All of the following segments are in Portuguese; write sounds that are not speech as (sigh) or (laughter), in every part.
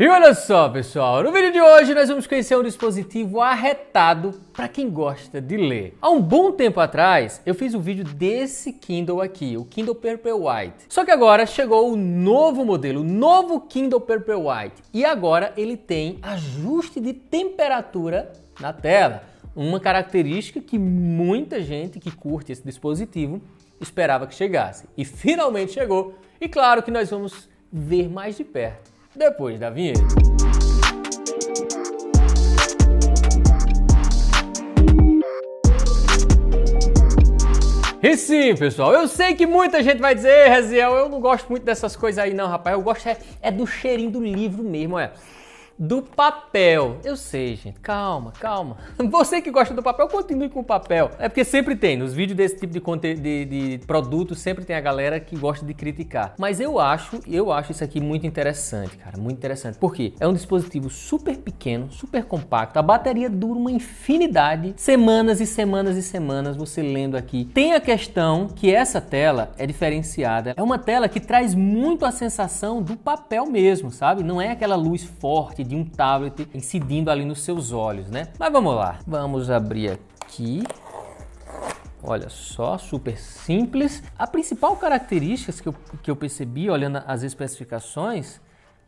E olha só, pessoal, no vídeo de hoje nós vamos conhecer um dispositivo arretado para quem gosta de ler. Há um bom tempo atrás, eu fiz um vídeo desse Kindle aqui, o Kindle Paperwhite. Só que agora chegou o novo modelo, o novo Kindle Paperwhite, e agora ele tem ajuste de temperatura na tela, uma característica que muita gente que curte esse dispositivo esperava que chegasse. E finalmente chegou. E claro que nós vamos ver mais de perto depois da vinheta. E sim, pessoal, eu sei que muita gente vai dizer, Reziel, eu não gosto muito dessas coisas aí não, rapaz. Eu gosto é, é do cheirinho do livro mesmo, é do papel. Eu sei, gente, calma, calma. (laughs) Você que gosta do papel, continue com o papel. É porque sempre tem, nos vídeos desse tipo de, conte, de, de produto, sempre tem a galera que gosta de criticar. Mas eu acho, eu acho isso aqui muito interessante, cara, muito interessante. Por quê? É um dispositivo super pequeno, super compacto, a bateria dura uma infinidade, semanas e semanas e semanas você lendo aqui. Tem a questão que essa tela é diferenciada, é uma tela que traz muito a sensação do papel mesmo, sabe? Não é aquela luz forte de um tablet incidindo ali nos seus olhos, né? Mas vamos lá, vamos abrir aqui. Olha só, super simples. A principal característica que eu, que eu percebi olhando as especificações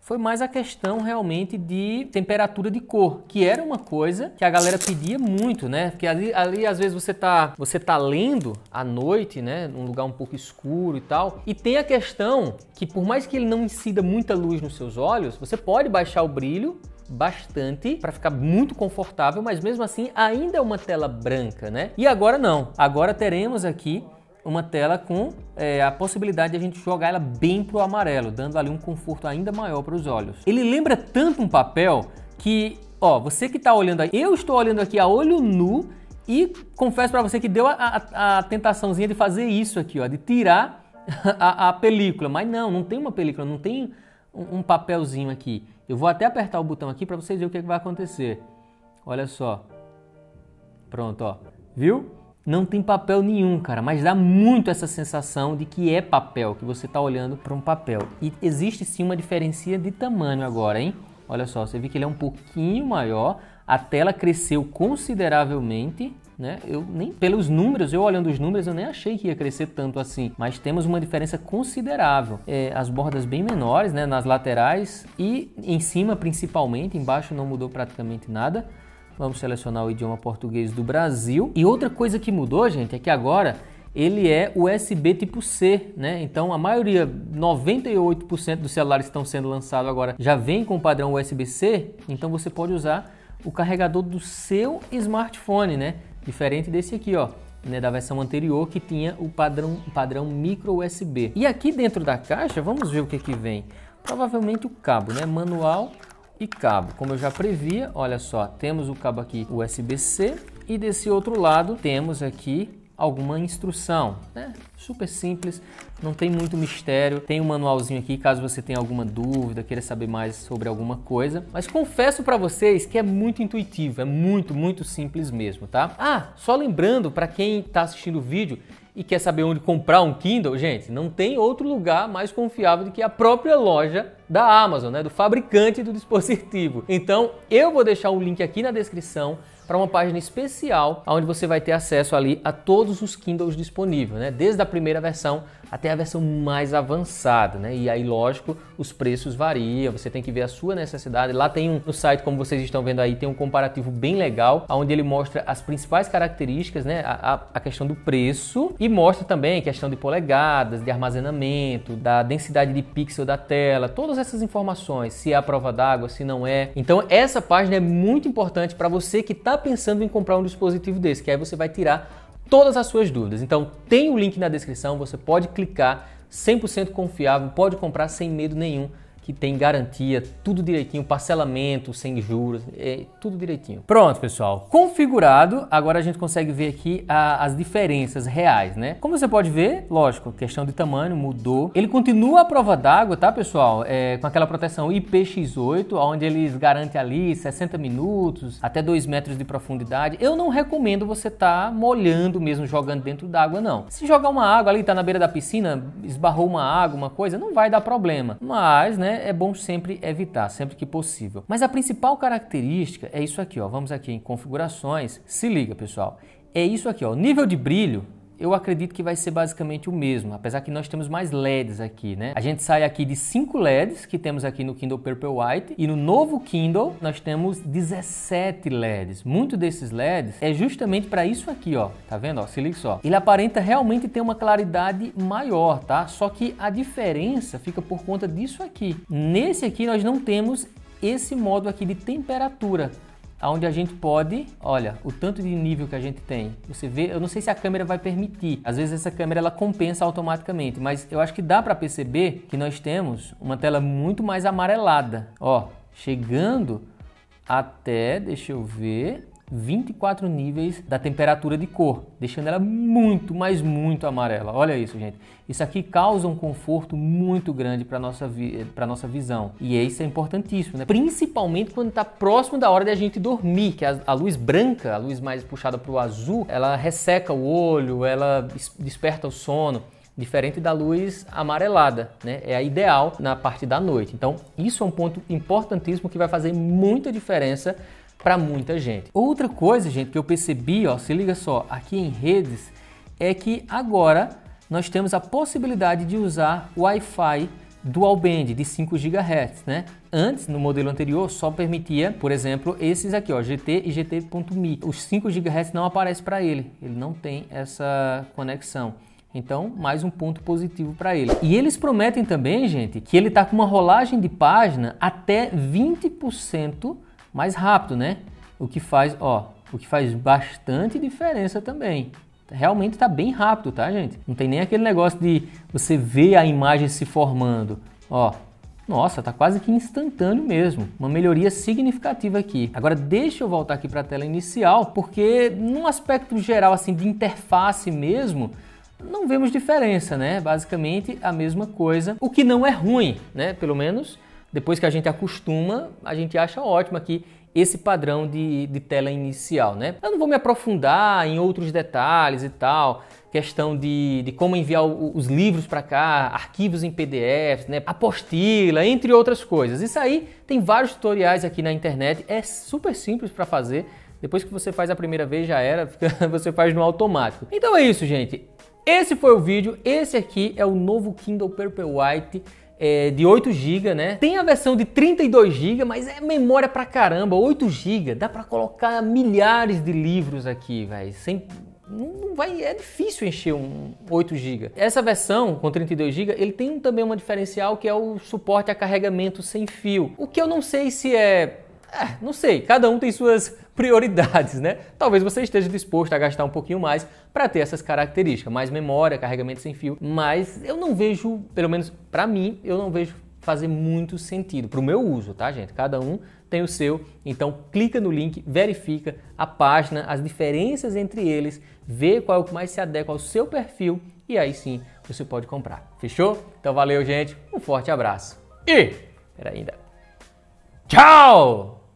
foi mais a questão realmente de temperatura de cor, que era uma coisa que a galera pedia muito, né? Porque ali, ali às vezes você tá, você tá lendo à noite, né, num lugar um pouco escuro e tal. E tem a questão que por mais que ele não incida muita luz nos seus olhos, você pode baixar o brilho bastante para ficar muito confortável, mas mesmo assim ainda é uma tela branca, né? E agora não. Agora teremos aqui uma tela com é, a possibilidade de a gente jogar ela bem pro amarelo, dando ali um conforto ainda maior para os olhos. Ele lembra tanto um papel que, ó, você que está olhando aí, eu estou olhando aqui a olho nu e confesso para você que deu a, a, a, tentaçãozinha de fazer isso aqui, ó, de tirar (laughs) a, a película, mas não, não tem uma película, não tem um, um papelzinho aqui. Eu vou até apertar o botão aqui para vocês verem o que, é que vai acontecer. Olha só. Pronto, ó. Viu? não tem papel nenhum, cara, mas dá muito essa sensação de que é papel, que você está olhando para um papel. E existe sim uma diferença de tamanho agora, hein? Olha só, você vê que ele é um pouquinho maior, a tela cresceu consideravelmente, né? Eu nem pelos números, eu olhando os números, eu nem achei que ia crescer tanto assim, mas temos uma diferença considerável. É, as bordas bem menores, né, nas laterais e em cima principalmente, embaixo não mudou praticamente nada. Vamos selecionar o idioma português do Brasil. E outra coisa que mudou, gente, é que agora ele é USB tipo C, né? Então a maioria, 98% dos celulares que estão sendo lançados agora já vem com o padrão USB-C, então você pode usar o carregador do seu smartphone, né? Diferente desse aqui, ó, né, da versão anterior que tinha o padrão, padrão micro USB. E aqui dentro da caixa, vamos ver o que que vem. Provavelmente o cabo, né? Manual e cabo. Como eu já previa, olha só, temos o cabo aqui USB-C e desse outro lado temos aqui alguma instrução, né? Super simples, não tem muito mistério. Tem um manualzinho aqui caso você tenha alguma dúvida, queira saber mais sobre alguma coisa. Mas confesso para vocês que é muito intuitivo, é muito, muito simples mesmo, tá? Ah, só lembrando para quem está assistindo o vídeo e quer saber onde comprar um Kindle, gente, não tem outro lugar mais confiável do que a própria loja da Amazon, né, do fabricante do dispositivo. Então, eu vou deixar o link aqui na descrição para uma página especial onde você vai ter acesso ali a todos os Kindles disponíveis, né, desde a primeira versão até a versão mais avançada, né? E aí, lógico, os preços variam, você tem que ver a sua necessidade. Lá tem um no site, como vocês estão vendo aí, tem um comparativo bem legal, onde ele mostra as principais características, né? A, a, a questão do preço e mostra também a questão de polegadas, de armazenamento, da densidade de pixel da tela, todas essas informações, se é a prova d'água, se não é. Então, essa página é muito importante para você que está pensando em comprar um dispositivo desse, que aí você vai tirar todas as suas dúvidas. Então tem o link na descrição, você pode clicar, 100% confiável, pode comprar sem medo nenhum que tem garantia, tudo direitinho, parcelamento, sem juros, é, tudo direitinho. Pronto, pessoal. Configurado, agora a gente consegue ver aqui a, as diferenças reais, né? Como você pode ver, lógico, questão de tamanho mudou. Ele continua a prova d'água, tá, pessoal? É, com aquela proteção IPX8, onde eles garantem ali 60 minutos, até 2 metros de profundidade. Eu não recomendo você estar tá molhando mesmo, jogando dentro d'água, não. Se jogar uma água ali, tá na beira da piscina, esbarrou uma água, uma coisa, não vai dar problema. Mas, né, é bom sempre evitar, sempre que possível. Mas a principal característica é isso aqui, ó. Vamos aqui em configurações. Se liga, pessoal. É isso aqui, ó. O nível de brilho eu acredito que vai ser basicamente o mesmo, apesar que nós temos mais LEDs aqui, né? A gente sai aqui de 5 LEDs que temos aqui no Kindle Purple White e no novo Kindle nós temos 17 LEDs. Muito desses LEDs é justamente para isso aqui, ó. Tá vendo? Ó, se liga só. Ele aparenta realmente ter uma claridade maior, tá? Só que a diferença fica por conta disso aqui. Nesse aqui nós não temos esse modo aqui de temperatura onde a gente pode, olha, o tanto de nível que a gente tem. Você vê, eu não sei se a câmera vai permitir. Às vezes essa câmera ela compensa automaticamente, mas eu acho que dá para perceber que nós temos uma tela muito mais amarelada. Ó, chegando até, deixa eu ver, 24 níveis da temperatura de cor, deixando ela muito, mas muito amarela. Olha isso, gente. Isso aqui causa um conforto muito grande para nossa para nossa visão. E é, isso é importantíssimo, né? Principalmente quando está próximo da hora de a gente dormir, que a, a luz branca, a luz mais puxada para o azul, ela resseca o olho, ela desperta o sono diferente da luz amarelada, né? É a ideal na parte da noite. Então, isso é um ponto importantíssimo que vai fazer muita diferença para muita gente. Outra coisa, gente, que eu percebi, ó, se liga só, aqui em redes, é que agora nós temos a possibilidade de usar Wi-Fi dual band de 5 GHz, né? Antes, no modelo anterior, só permitia, por exemplo, esses aqui, ó, GT e GT.me. Os 5 GHz não aparecem para ele, ele não tem essa conexão. Então, mais um ponto positivo para ele. E eles prometem também, gente, que ele está com uma rolagem de página até 20% mais rápido, né? O que faz, ó, o que faz bastante diferença também. Realmente está bem rápido, tá, gente? Não tem nem aquele negócio de você ver a imagem se formando. Ó, nossa, tá quase que instantâneo mesmo. Uma melhoria significativa aqui. Agora deixa eu voltar aqui para a tela inicial, porque num aspecto geral assim de interface mesmo, não vemos diferença, né? Basicamente a mesma coisa. O que não é ruim, né? Pelo menos depois que a gente acostuma, a gente acha ótimo aqui esse padrão de, de tela inicial, né? Eu não vou me aprofundar em outros detalhes e tal, questão de, de como enviar o, os livros para cá, arquivos em PDF, né? apostila, entre outras coisas. Isso aí tem vários tutoriais aqui na internet, é super simples para fazer. Depois que você faz a primeira vez, já era, (laughs) você faz no automático. Então é isso, gente. Esse foi o vídeo, esse aqui é o novo Kindle Purple White é, de 8 GB, né? Tem a versão de 32 GB, mas é memória pra caramba, 8 GB, dá para colocar milhares de livros aqui, velho, sem não vai, é difícil encher um 8 GB. Essa versão com 32 GB, ele tem também uma diferencial que é o suporte a carregamento sem fio. O que eu não sei se é, é não sei, cada um tem suas prioridades, né? Talvez você esteja disposto a gastar um pouquinho mais para ter essas características, mais memória, carregamento sem fio, mas eu não vejo, pelo menos para mim, eu não vejo fazer muito sentido para o meu uso, tá, gente? Cada um tem o seu, então clica no link, verifica a página, as diferenças entre eles, vê qual é o que mais se adequa ao seu perfil e aí sim você pode comprar. Fechou? Então valeu, gente. Um forte abraço. E pera ainda. Tchau!